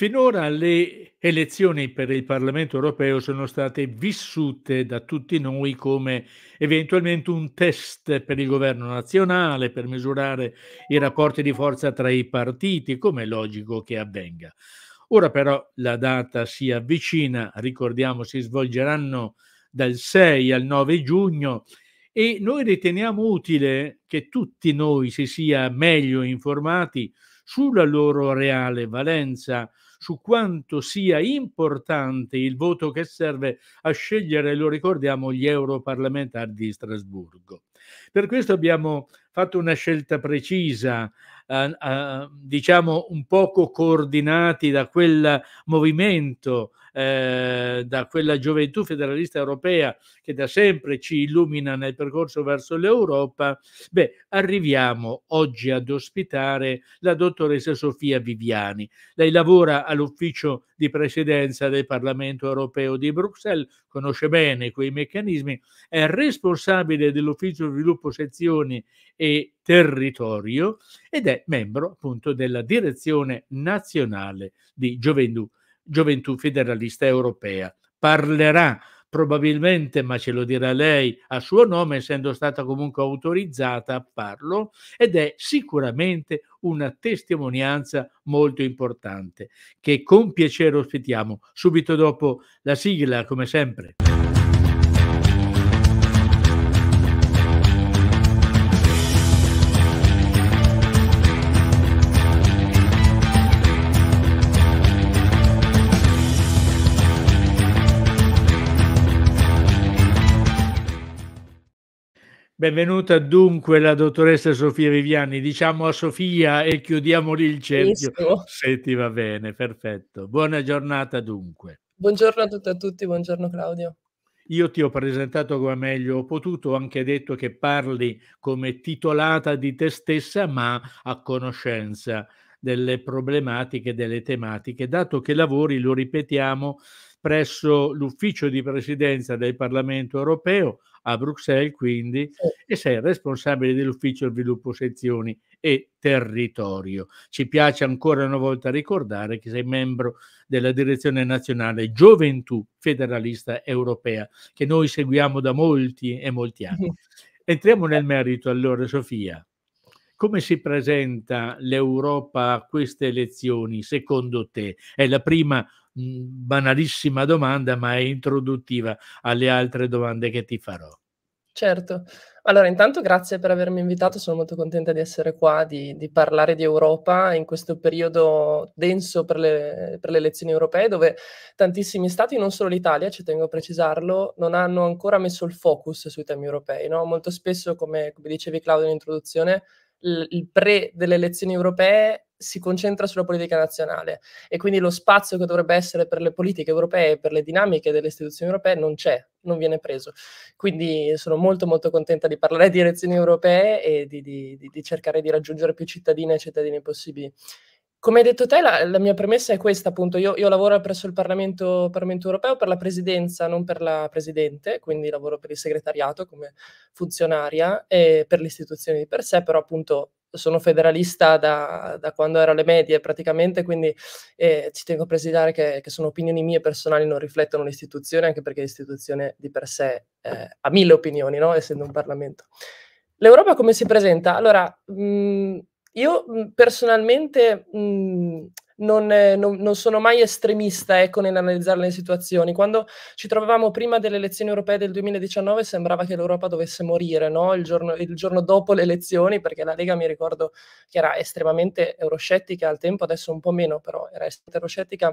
Finora le elezioni per il Parlamento europeo sono state vissute da tutti noi come eventualmente un test per il governo nazionale, per misurare i rapporti di forza tra i partiti, come è logico che avvenga. Ora però la data si avvicina, ricordiamo si svolgeranno dal 6 al 9 giugno e noi riteniamo utile che tutti noi si sia meglio informati sulla loro reale valenza, su quanto sia importante il voto che serve a scegliere, lo ricordiamo, gli europarlamentari di Strasburgo. Per questo abbiamo fatto una scelta precisa, eh, eh, diciamo un poco coordinati da quel movimento eh, da quella gioventù federalista europea che da sempre ci illumina nel percorso verso l'Europa, beh, arriviamo oggi ad ospitare la dottoressa Sofia Viviani. Lei lavora all'ufficio di presidenza del Parlamento europeo di Bruxelles, conosce bene quei meccanismi, è responsabile dell'ufficio sviluppo sezioni e territorio ed è membro appunto della direzione nazionale di Gioventù Gioventù Federalista Europea. Parlerà probabilmente, ma ce lo dirà lei a suo nome, essendo stata comunque autorizzata a farlo, ed è sicuramente una testimonianza molto importante che con piacere ospitiamo subito dopo la sigla, come sempre. Benvenuta dunque la dottoressa Sofia Viviani. Diciamo a Sofia e chiudiamo lì il cerchio. Benissimo. Se ti va bene, perfetto. Buona giornata dunque. Buongiorno a tutti e a tutti, buongiorno Claudio. Io ti ho presentato come meglio ho potuto, ho anche detto che parli come titolata di te stessa, ma a conoscenza delle problematiche, delle tematiche, dato che lavori, lo ripetiamo, presso l'ufficio di presidenza del Parlamento europeo, a Bruxelles quindi e sei responsabile dell'ufficio sviluppo sezioni e territorio. Ci piace ancora una volta ricordare che sei membro della direzione nazionale Gioventù Federalista Europea che noi seguiamo da molti e molti anni. Entriamo nel merito allora Sofia. Come si presenta l'Europa a queste elezioni secondo te? È la prima banalissima domanda, ma è introduttiva alle altre domande che ti farò. Certo. Allora, intanto grazie per avermi invitato, sono molto contenta di essere qua, di, di parlare di Europa in questo periodo denso per le, per le, elezioni europee, dove tantissimi stati, non solo l'Italia, ci tengo a precisarlo, non hanno ancora messo il focus sui temi europei. No? Molto spesso, come, come dicevi Claudio in introduzione, il pre delle elezioni europee si concentra sulla politica nazionale e quindi lo spazio che dovrebbe essere per le politiche europee e per le dinamiche delle istituzioni europee non c'è, non viene preso. Quindi sono molto molto contenta di parlare di elezioni europee e di, di, di cercare di raggiungere più cittadine e cittadini possibili. Come hai detto te, la, la, mia premessa è questa, appunto, io, io lavoro presso il Parlamento, Parlamento, europeo per la presidenza, non per la presidente, quindi lavoro per il segretariato come funzionaria e per le istituzioni di per sé, però appunto sono federalista da, da quando ero alle medie praticamente, quindi eh, ci tengo a precisare che, che, sono opinioni mie personali, non riflettono l'istituzione, anche perché l'istituzione di per sé eh, ha mille opinioni, no? essendo un Parlamento. L'Europa come si presenta? Allora, mh, io mhmm, personalmente mh, mhmm, non, non, non, sono mai estremista ecco, nell'analizzare le situazioni. Quando ci trovavamo prima delle elezioni europee del 2019 sembrava che l'Europa dovesse morire no? il, giorno, il, giorno, dopo le elezioni, perché la Lega mi ricordo che era estremamente euroscettica al tempo, adesso un po' meno, però era euroscettica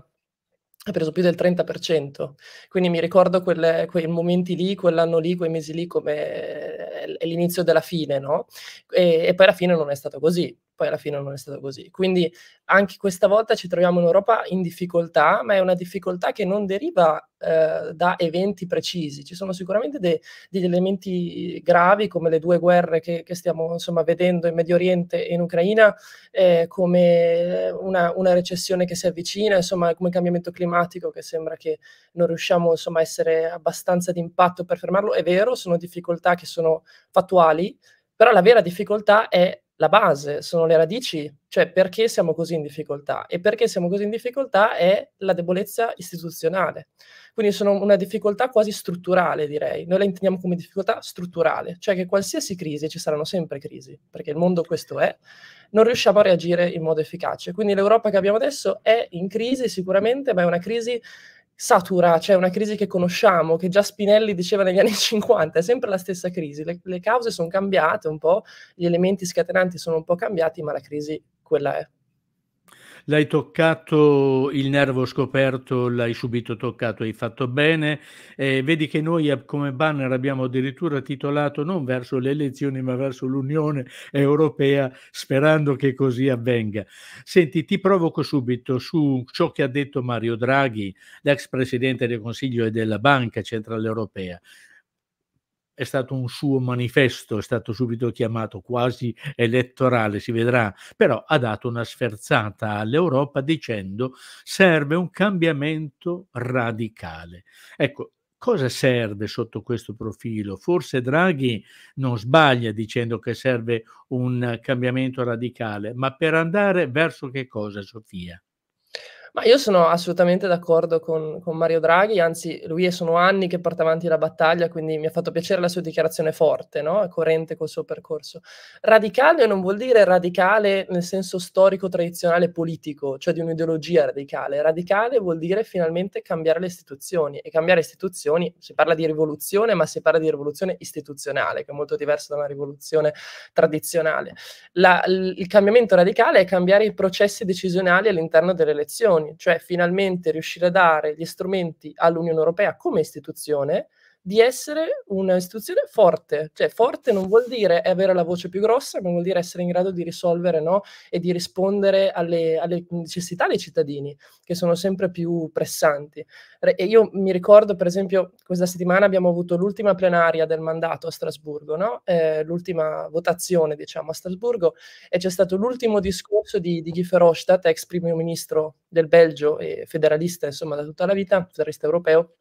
ha preso più del 30%, quindi mi ricordo quelle, quei momenti lì, quell'anno lì, quei mesi lì come eh, l'inizio della fine, no? E, e poi alla fine non è stato così, poi alla fine non è stato così. Quindi anche questa volta ci troviamo in Europa in difficoltà, ma è una difficoltà che non deriva eh, da eventi precisi. Ci sono sicuramente de- degli elementi gravi come le due guerre che, che stiamo insomma, vedendo in Medio Oriente e in Ucraina, eh, come una, una, recessione che si avvicina, insomma, come il cambiamento climatico che sembra che non riusciamo insomma, a essere abbastanza d'impatto per fermarlo. È vero, sono difficoltà che sono fattuali, però la vera difficoltà è la base, sono le radici, cioè perché siamo così in difficoltà e perché siamo così in difficoltà è la debolezza istituzionale. Quindi sono una difficoltà quasi strutturale, direi. Noi la intendiamo come difficoltà strutturale, cioè che qualsiasi crisi, ci saranno sempre crisi, perché il mondo questo è, non riusciamo a reagire in modo efficace. Quindi l'Europa che abbiamo adesso è in crisi sicuramente, ma è una crisi satura, cioè una crisi che conosciamo, che già Spinelli diceva negli anni 50, è sempre la stessa crisi, le, le cause sono cambiate un po', gli elementi scatenanti sono un po' cambiati, ma la crisi quella è l'hai toccato il nervo scoperto, l'hai subito toccato, hai fatto bene. Eh, vedi che noi eh, come banner abbiamo addirittura titolato non verso le elezioni ma verso l'Unione Europea sperando che così avvenga. Senti, ti provoco subito su ciò che ha detto Mario Draghi, l'ex presidente del Consiglio e della Banca Centrale Europea è stato un suo manifesto, è stato subito chiamato quasi elettorale, si vedrà, però ha dato una sferzata all'Europa dicendo serve un cambiamento radicale. Ecco, cosa serve sotto questo profilo? Forse Draghi non sbaglia dicendo che serve un cambiamento radicale, ma per andare verso che cosa, Sofia? Ma io sono assolutamente d'accordo con, con, Mario Draghi, anzi lui è sono anni che porta avanti la battaglia, quindi mi ha fatto piacere la sua dichiarazione forte, no? coerente col suo percorso. Radicale non vuol dire radicale nel senso storico, tradizionale, politico, cioè di un'ideologia radicale. Radicale vuol dire finalmente cambiare le istituzioni e cambiare istituzioni, si parla di rivoluzione, ma si parla di rivoluzione istituzionale, che è molto diversa da una rivoluzione tradizionale. La, il cambiamento radicale è cambiare i processi decisionali all'interno delle elezioni cioè finalmente riuscire a dare gli strumenti all'Unione Europea come istituzione di essere un'istituzione forte. Cioè, forte non vuol dire avere la voce più grossa, ma vuol dire essere in grado di risolvere no? e di rispondere alle, alle, necessità dei cittadini, che sono sempre più pressanti. E io mi ricordo, per esempio, questa settimana abbiamo avuto l'ultima plenaria del mandato a Strasburgo, no? eh, l'ultima votazione, diciamo, a Strasburgo, e c'è stato l'ultimo discorso di, di Guy Verhofstadt, ex primo ministro del Belgio e federalista, insomma, da tutta la vita, federalista europeo,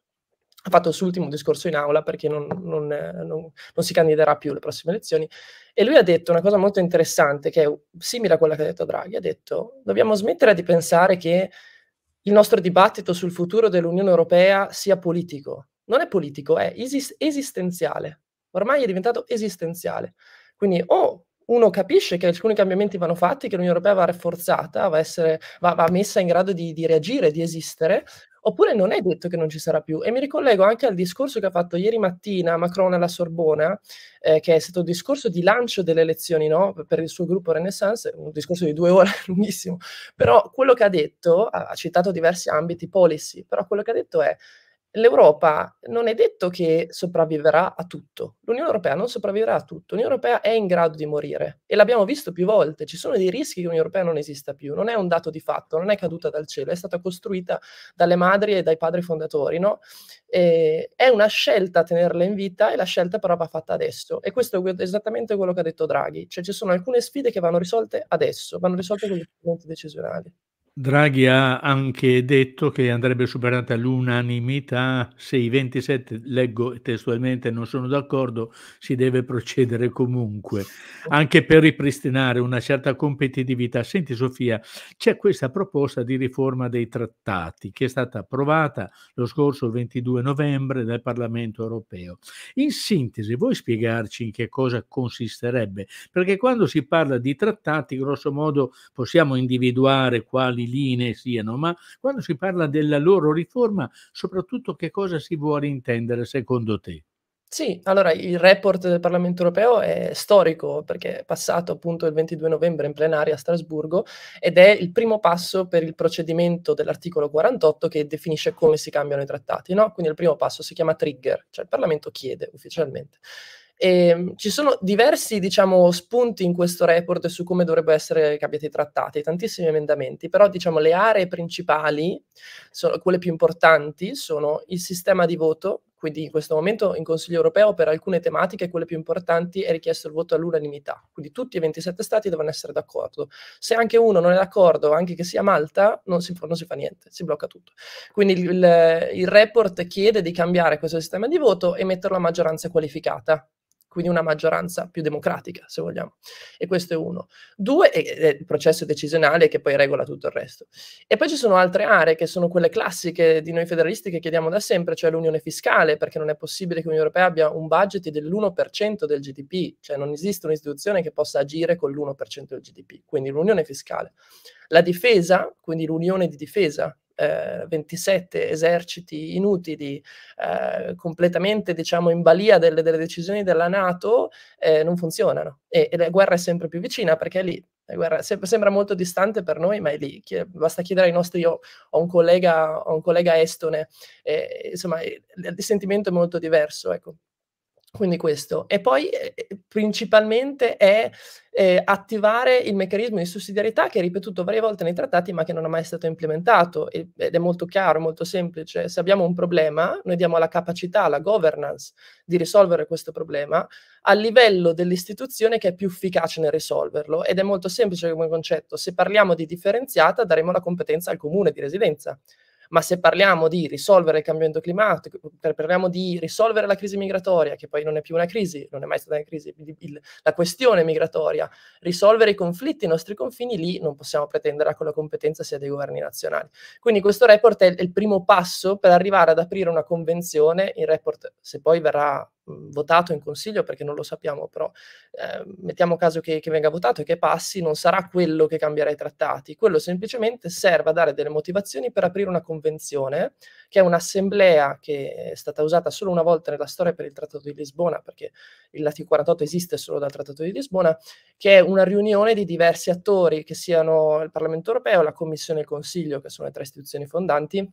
ha fatto il suo ultimo discorso in aula perché non, non, non, non, si candiderà più alle prossime elezioni e lui ha detto una cosa molto interessante che è simile a quella che ha detto Draghi, ha detto dobbiamo smettere di pensare che il nostro dibattito sul futuro dell'Unione Europea sia politico, non è politico, è esist- esistenziale, ormai è diventato esistenziale, quindi o uno capisce che alcuni cambiamenti vanno fatti, che l'Unione Europea va rafforzata, va, essere, va, va messa in grado di, di reagire, di esistere, oppure non è detto che non ci sarà più. E mi ricollego anche al discorso che ha fatto ieri mattina Macron alla Sorbona, eh, che è stato il discorso di lancio delle elezioni no? per il suo gruppo Renaissance, un discorso di due ore lunghissimo, però quello che ha detto, ha citato diversi ambiti policy, però quello che ha detto è l'Europa non è detto che sopravviverà a tutto, l'Unione Europea non sopravviverà a tutto, l'Unione Europea è in grado di morire e l'abbiamo visto più volte, ci sono dei rischi che l'Unione Europea non esista più, non è un dato di fatto, non è caduta dal cielo, è stata costruita dalle madri e dai padri fondatori, no? è una scelta tenerla in vita e la scelta però va fatta adesso e questo è esattamente quello che ha detto Draghi, cioè ci sono alcune sfide che vanno risolte adesso, vanno risolte con gli strumenti decisionali. Draghi ha anche detto che andrebbe superata l'unanimità, se i 27, leggo testualmente, non sono d'accordo, si deve procedere comunque, anche per ripristinare una certa competitività. Senti Sofia, c'è questa proposta di riforma dei trattati che è stata approvata lo scorso 22 novembre dal Parlamento europeo. In sintesi, vuoi spiegarci in che cosa consisterebbe? Perché quando si parla di trattati, grosso modo, possiamo individuare quali linee siano, ma quando si parla della loro riforma, soprattutto che cosa si vuole intendere secondo te? Sì, allora il report del Parlamento europeo è storico perché è passato appunto il 22 novembre in plenaria a Strasburgo ed è il primo passo per il procedimento dell'articolo 48 che definisce come si cambiano i trattati, no? Quindi il primo passo si chiama trigger, cioè il Parlamento chiede ufficialmente. E, ehm, ci sono diversi, diciamo, spunti in questo report su come dovrebbero essere capiti i trattati, tantissimi emendamenti, però diciamo le aree principali, sono, quelle più importanti, sono il sistema di voto, quindi in questo momento in Consiglio europeo per alcune tematiche, quelle più importanti, è richiesto il voto all'unanimità. Quindi tutti i 27 Stati devono essere d'accordo. Se anche uno non è d'accordo, anche che sia Malta, non si, non si fa niente, si blocca tutto. Quindi il, il report chiede di cambiare questo sistema di voto e metterlo a maggioranza qualificata, quindi una maggioranza più democratica, se vogliamo. E questo è uno. Due è, è il processo decisionale che poi regola tutto il resto. E poi ci sono altre aree che sono quelle classiche di noi federalisti che chiediamo da sempre, cioè l'unione fiscale, perché non è possibile che l'Unione Europea abbia un budget dell'1% del GDP, cioè non esiste un'istituzione che possa agire con l'1% del GDP, quindi l'unione fiscale. La difesa, quindi l'unione di difesa, eh, 27 eserciti inutili, eh, completamente diciamo in balia delle, delle decisioni della Nato, eh, non funzionano. E, e, la guerra è sempre più vicina perché è lì. La guerra se, sembra molto distante per noi, ma è lì. Che, basta chiedere ai nostri. Io ho un collega, ho un collega estone, insomma, il, il sentimento è molto diverso. Ecco. Quindi questo. E poi eh, eh, principalmente è eh, attivare il meccanismo di sussidiarietà che è ripetuto varie volte nei trattati ma che non è mai stato implementato ed è molto chiaro, molto semplice. Se abbiamo un problema, noi diamo la capacità, la governance di risolvere questo problema a livello dell'istituzione che è più efficace nel risolverlo ed è molto semplice come concetto. Se parliamo di differenziata, daremo la competenza al comune di residenza ma se parliamo di risolvere il cambiamento climatico, parliamo di risolvere la crisi migratoria, che poi non è più una crisi, non è mai stata una crisi, il, la questione migratoria, risolvere i conflitti ai nostri confini, lì non possiamo pretendere che la competenza sia dei governi nazionali. Quindi questo report è il primo passo per arrivare ad aprire una convenzione, il report se poi verrà votato in consiglio perché non lo sappiamo, però eh, mettiamo caso che, che, venga votato e che passi, non sarà quello che cambierà i trattati, quello semplicemente serve a dare delle motivazioni per aprire una convenzione convenzione, che è un'assemblea che è stata usata solo una volta nella storia per il Trattato di Lisbona, perché il Lati 48 esiste solo dal Trattato di Lisbona, che è una riunione di diversi attori, che siano il Parlamento europeo, la Commissione e il Consiglio, che sono le tre istituzioni fondanti,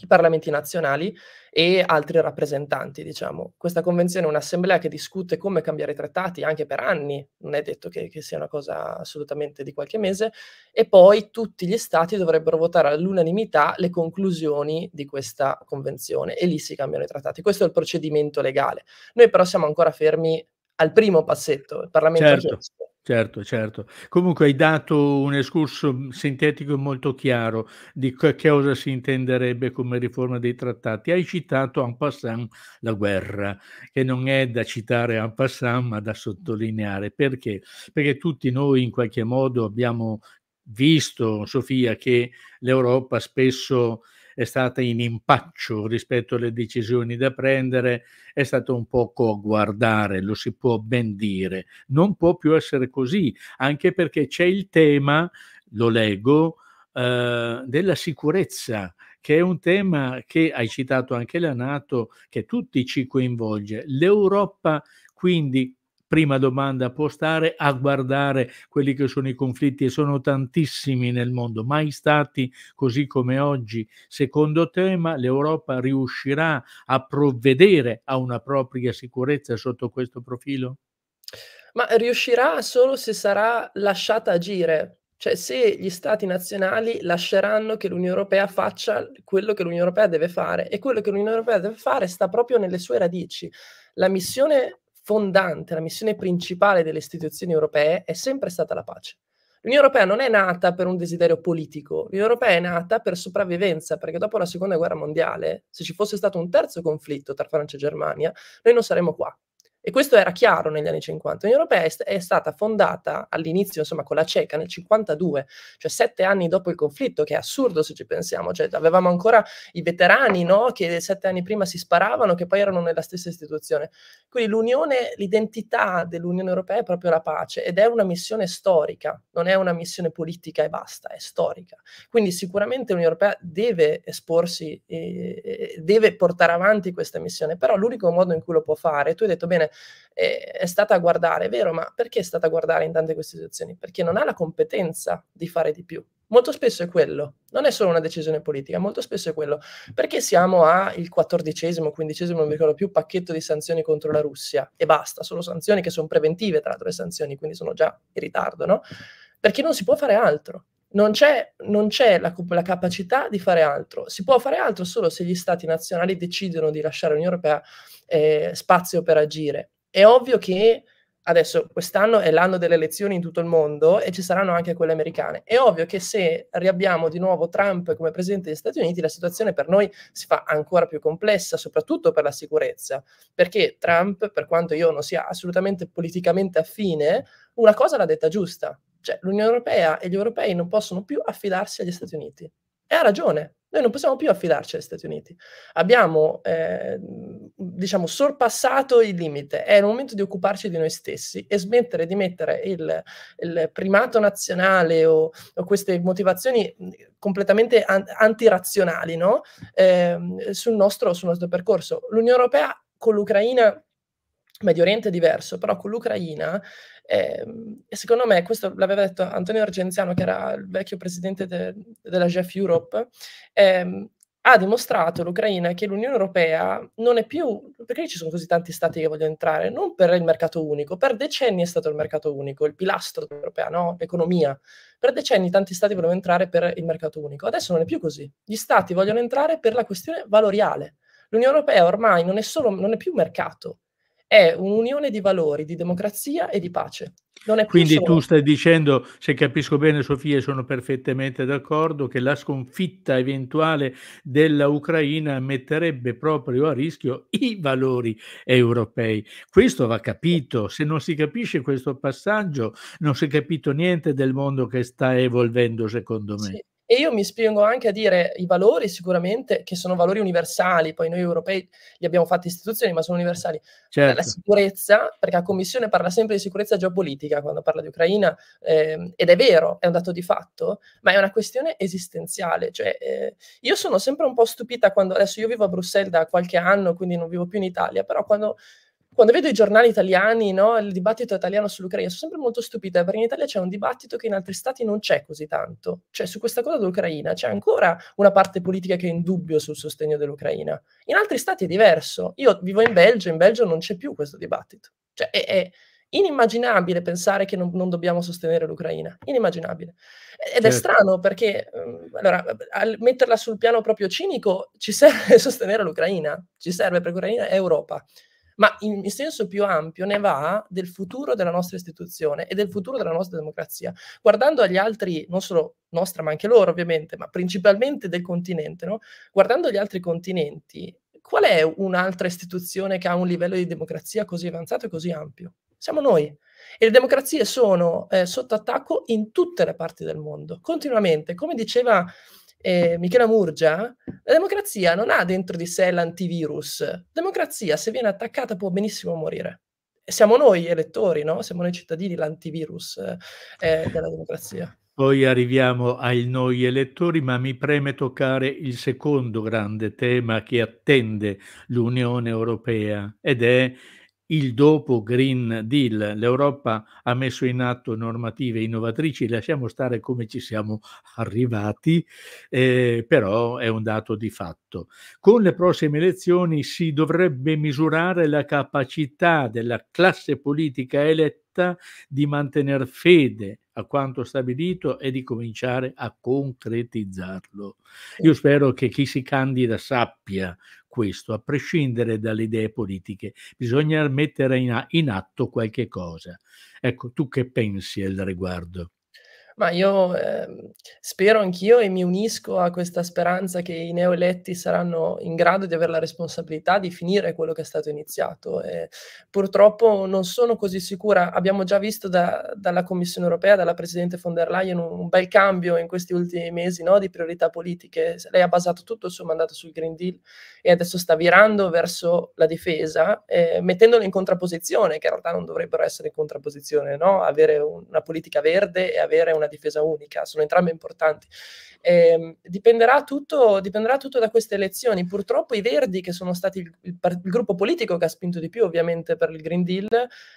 i parlamenti nazionali e altri rappresentanti, diciamo. Questa convenzione è un'assemblea che discute come cambiare i trattati anche per anni, non è detto che, che sia una cosa assolutamente di qualche mese, e poi tutti gli stati dovrebbero votare all'unanimità le conclusioni di questa convenzione e lì si cambiano i trattati. Questo è il procedimento legale. Noi però siamo ancora fermi al primo passetto, il Parlamento certo. ha Certo, certo. Comunque hai dato un escurso sintetico e molto chiaro di che cosa si intenderebbe come riforma dei trattati. Hai citato en passant la guerra, che non è da citare en passant ma da sottolineare. Perché? Perché tutti noi in qualche modo abbiamo visto, Sofia, che l'Europa spesso è stata in impaccio rispetto alle decisioni da prendere, è stato un poco a guardare, lo si può ben dire. Non può più essere così, anche perché c'è il tema, lo leggo, eh, della sicurezza che è un tema che hai citato anche la Nato, che tutti ci coinvolge. L'Europa quindi prima domanda può stare a guardare quelli che sono i conflitti e sono tantissimi nel mondo, mai stati così come oggi. Secondo tema, l'Europa riuscirà a provvedere a una propria sicurezza sotto questo profilo? Ma riuscirà solo se sarà lasciata agire, cioè se gli stati nazionali lasceranno che l'Unione Europea faccia quello che l'Unione Europea deve fare e quello che l'Unione Europea deve fare sta proprio nelle sue radici. La missione fondante, la missione principale delle istituzioni europee è sempre stata la pace. L'Unione Europea non è nata per un desiderio politico, l'Unione Europea è nata per sopravvivenza, perché dopo la Seconda Guerra Mondiale, se ci fosse stato un terzo conflitto tra Francia e Germania, noi non saremmo qua. E questo era chiaro negli anni 50. L'Unione Europea è, è stata fondata all'inizio, insomma, con la CECA nel 52, cioè sette anni dopo il conflitto, che è assurdo se ci pensiamo. Cioè, avevamo ancora i veterani, no? Che sette anni prima si sparavano, che poi erano nella stessa istituzione. Quindi l'Unione, l'identità dell'Unione Europea è proprio la pace ed è una missione storica, non è una missione politica e basta, è storica. Quindi sicuramente l'Unione Europea deve esporsi, eh, eh deve portare avanti questa missione, però l'unico modo in cui lo può fare, tu hai detto bene, eh, è stata a guardare, è vero, ma perché è stata a guardare in tante queste situazioni? Perché non ha la competenza di fare di più. Molto spesso è quello, non è solo una decisione politica, molto spesso è quello. Perché siamo al quattordicesimo, quindicesimo, non mi ricordo più, pacchetto di sanzioni contro la Russia e basta, sono sanzioni che sono preventive, tra l'altro le sanzioni, quindi sono già in ritardo, no? Perché non si può fare altro non c'è, non c'è la, la, capacità di fare altro. Si può fare altro solo se gli stati nazionali decidono di lasciare l'Unione Europea eh, spazio per agire. È ovvio che adesso quest'anno è l'anno delle elezioni in tutto il mondo e ci saranno anche quelle americane. È ovvio che se riabbiamo di nuovo Trump come presidente degli Stati Uniti, la situazione per noi si fa ancora più complessa, soprattutto per la sicurezza, perché Trump, per quanto io non sia assolutamente politicamente affine, una cosa l'ha detta giusta, cioè, l'Unione Europea e gli europei non possono più affidarsi agli Stati Uniti. E ha ragione, noi non possiamo più affidarci agli Stati Uniti. Abbiamo, eh, diciamo, sorpassato il limite. È il momento di occuparci di noi stessi e smettere di mettere il, il primato nazionale o, o, queste motivazioni completamente an- antirazionali no? eh, sul, nostro, sul nostro percorso. L'Unione Europea con l'Ucraina Medio Oriente è diverso, però con l'Ucraina e, ehm, e secondo me, questo l'aveva detto Antonio Argenziano, che era il vecchio presidente de, della GEF Europe, ehm, ha dimostrato l'Ucraina che l'Unione Europea non è più, perché ci sono così tanti stati che vogliono entrare, non per il mercato unico, per decenni è stato il mercato unico, il pilastro europeo, no? l'economia. Per decenni tanti stati volevano entrare per il mercato unico, adesso non è più così. Gli stati vogliono entrare per la questione valoriale. L'Unione Europea ormai non è, solo, non è più mercato, è un'unione di valori, di democrazia e di pace. Quindi tu stai dicendo, se capisco bene Sofia, sono perfettamente d'accordo, che la sconfitta eventuale dell'Ucraina metterebbe proprio a rischio i valori europei. Questo va capito, se non si capisce questo passaggio non si è capito niente del mondo che sta evolvendo secondo me. Sì. E io mi spingo anche a dire i valori sicuramente, che sono valori universali, poi noi europei li abbiamo fatti istituzioni, ma sono universali. Cioè, certo. La sicurezza, perché la Commissione parla sempre di sicurezza geopolitica quando parla di Ucraina, ehm, ed è vero, è un dato di fatto, ma è una questione esistenziale. Cioè, eh, io sono sempre un po' stupita quando, adesso io vivo a Bruxelles da qualche anno, quindi non vivo più in Italia, però quando quando vedo i giornali italiani, no, il dibattito italiano sull'Ucraina, sono sempre molto stupita perché in Italia c'è un dibattito che in altri stati non c'è così tanto. Cioè, su questa cosa dell'Ucraina c'è ancora una parte politica che è in dubbio sul sostegno dell'Ucraina. In altri stati è diverso. Io vivo in Belgio, in Belgio non c'è più questo dibattito. Cioè, è, è inimmaginabile pensare che non, non, dobbiamo sostenere l'Ucraina. Inimmaginabile. Ed certo. è strano perché, mm, allora, al metterla sul piano proprio cinico, ci serve sostenere l'Ucraina, ci serve perché l'Ucraina è Europa ma in, in, senso più ampio ne va del futuro della nostra istituzione e del futuro della nostra democrazia. Guardando agli altri, non solo nostra, ma anche loro ovviamente, ma principalmente del continente, no? guardando gli altri continenti, qual è un'altra istituzione che ha un livello di democrazia così avanzato e così ampio? Siamo noi. E le democrazie sono eh, sotto attacco in tutte le parti del mondo, continuamente. Come diceva eh, Michela Murgia, la democrazia non ha dentro di sé l'antivirus. La democrazia, se viene attaccata, può benissimo morire. siamo noi elettori, no? siamo noi cittadini l'antivirus eh, della democrazia. Poi arriviamo ai noi elettori, ma mi preme toccare il secondo grande tema che attende l'Unione Europea ed è il dopo Green Deal. L'Europa ha messo in atto normative innovatrici, lasciamo stare come ci siamo arrivati, eh, però è un dato di fatto. Con le prossime elezioni si dovrebbe misurare la capacità della classe politica eletta di mantenere fede a quanto stabilito e di cominciare a concretizzarlo. Io spero che chi si candida sappia questo, a prescindere dalle idee politiche, bisogna mettere in, atto qualche cosa. Ecco, tu che pensi al riguardo? Ma io eh, spero anch'io e mi unisco a questa speranza che i neoeletti saranno in grado di avere la responsabilità di finire quello che è stato iniziato. E purtroppo non sono così sicura, abbiamo già visto da, dalla Commissione europea, dalla Presidente von der Leyen, un, un bel cambio in questi ultimi mesi no, di priorità politiche. Lei ha basato tutto il suo mandato sul Green Deal e adesso sta virando verso la difesa, eh, mettendolo in contrapposizione, che in realtà non dovrebbero essere in contrapposizione, no? avere un, una politica verde e avere una una difesa unica, sono entrambe importanti. Eh, dipenderà, tutto, dipenderà, tutto, da queste elezioni. Purtroppo i Verdi, che sono stati il, il, il gruppo politico che ha spinto di più ovviamente per il Green Deal,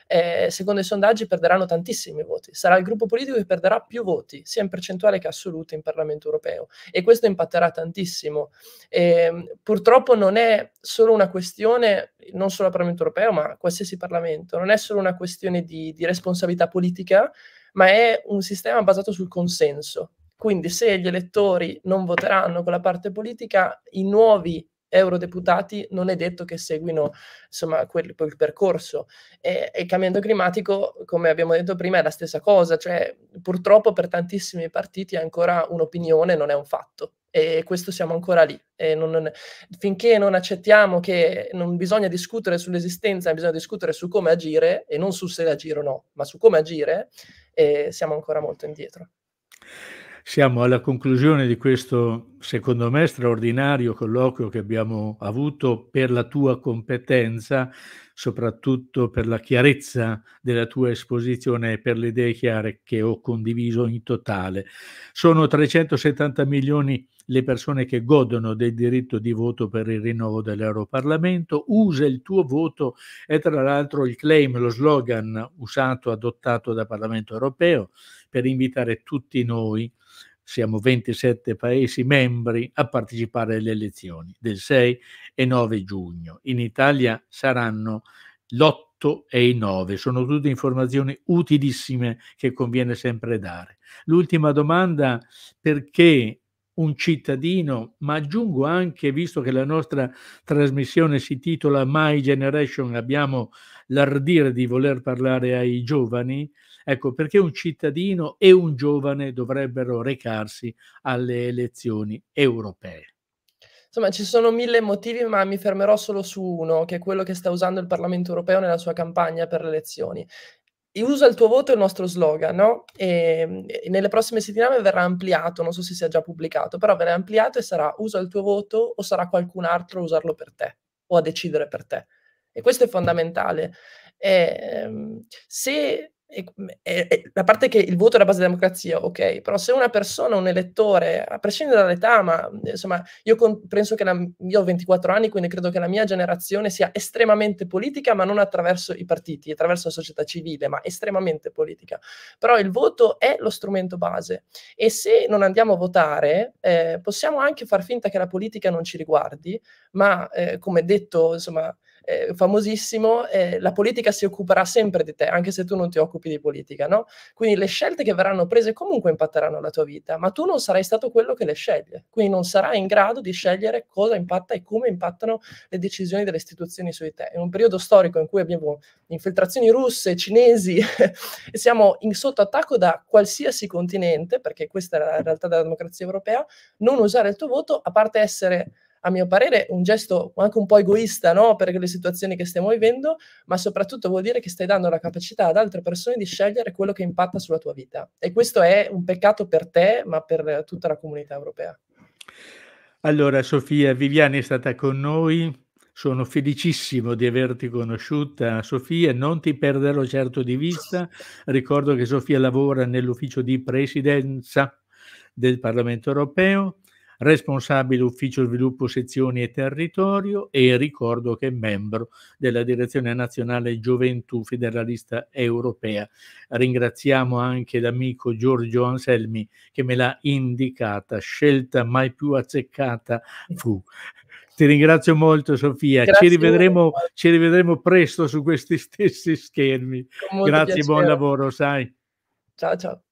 eh, secondo i sondaggi perderanno tantissimi voti. Sarà il gruppo politico che perderà più voti, sia in percentuale che assoluta in Parlamento europeo. E questo impatterà tantissimo. Eh, purtroppo non è solo una questione, non solo al Parlamento europeo, ma a qualsiasi Parlamento, non è solo una questione di, di responsabilità politica, ma è un sistema basato sul consenso. Quindi se gli elettori non voteranno con la parte politica, i nuovi eurodeputati non è detto che seguino insomma, quel, quel percorso. E, e, il cambiamento climatico, come abbiamo detto prima, è la stessa cosa, cioè purtroppo per tantissimi partiti è ancora un'opinione, non è un fatto. E questo siamo ancora lì. Non, non, finché non accettiamo che non bisogna discutere sull'esistenza, bisogna discutere su come agire e non su se agire o no, ma su come agire, eh, siamo ancora molto indietro. Siamo alla conclusione di questo, secondo me, straordinario colloquio che abbiamo avuto per la tua competenza, soprattutto per la chiarezza della tua esposizione e per le idee chiare che ho condiviso in totale. Sono 370 milioni le persone che godono del diritto di voto per il rinnovo dell'Europarlamento. Usa il tuo voto è tra l'altro il claim, lo slogan usato, adottato dal Parlamento europeo per invitare tutti noi, siamo 27 Paesi membri, a partecipare alle elezioni del 6 e 9 giugno. In Italia saranno l'8 e il 9. Sono tutte informazioni utilissime che conviene sempre dare. L'ultima domanda, perché un cittadino, ma aggiungo anche, visto che la nostra trasmissione si titola My Generation, abbiamo l'ardire di voler parlare ai giovani, Ecco perché un cittadino e un giovane dovrebbero recarsi alle elezioni europee. Insomma, ci sono mille motivi, ma mi fermerò solo su uno, che è quello che sta usando il Parlamento europeo nella sua campagna per le elezioni. Usa il tuo voto è il nostro slogan, no? Ehm, e, nelle prossime settimane verrà ampliato, non so se sia già pubblicato, però verrà ampliato e sarà usa il tuo voto o sarà qualcun altro a usarlo per te o a decidere per te. E questo è fondamentale. E, ehm, se Mm, e, e, a parte che il voto è la base della democrazia, ok, però se una persona, un elettore, a prescindere dall'età, ma insomma, io con, penso che la, io ho 24 anni, quindi credo che la mia generazione sia estremamente politica, ma non attraverso i partiti, attraverso la società civile, ma estremamente politica. Però il voto è lo strumento base e se non andiamo a votare, eh, possiamo anche far finta che la politica non ci riguardi, ma eh, come detto, insomma, eh, famosissimo, eh, la politica si occuperà sempre di te, anche se tu non ti occupi di politica, no? Quindi le scelte che verranno prese comunque impatteranno la tua vita, ma tu non sarai stato quello che le sceglie, quindi non sarai in grado di scegliere cosa impatta e come impattano le decisioni delle istituzioni su di te. In un periodo storico in cui abbiamo infiltrazioni russe, cinesi, e siamo in sotto attacco da qualsiasi continente, perché questa è la realtà della democrazia europea, non usare il tuo voto, a parte essere a mio parere, un gesto anche un po' egoista no? per le situazioni che stiamo vivendo, ma soprattutto vuol dire che stai dando la capacità ad altre persone di scegliere quello che impatta sulla tua vita. E questo è un peccato per te, ma per tutta la comunità europea. Allora, Sofia, Viviani è stata con noi. Sono felicissimo di averti conosciuta, Sofia. Non ti perderò certo di vista. Ricordo che Sofia lavora nell'ufficio di presidenza del Parlamento europeo responsabile ufficio sviluppo sezioni e territorio e ricordo che è membro della direzione nazionale gioventù federalista europea. Ringraziamo anche l'amico Giorgio Anselmi che me l'ha indicata, scelta mai più azzeccata fu. Ti ringrazio molto Sofia, ci rivedremo, ci rivedremo, presto su questi stessi schermi. Grazie, piacere. buon lavoro, sai. Ciao ciao.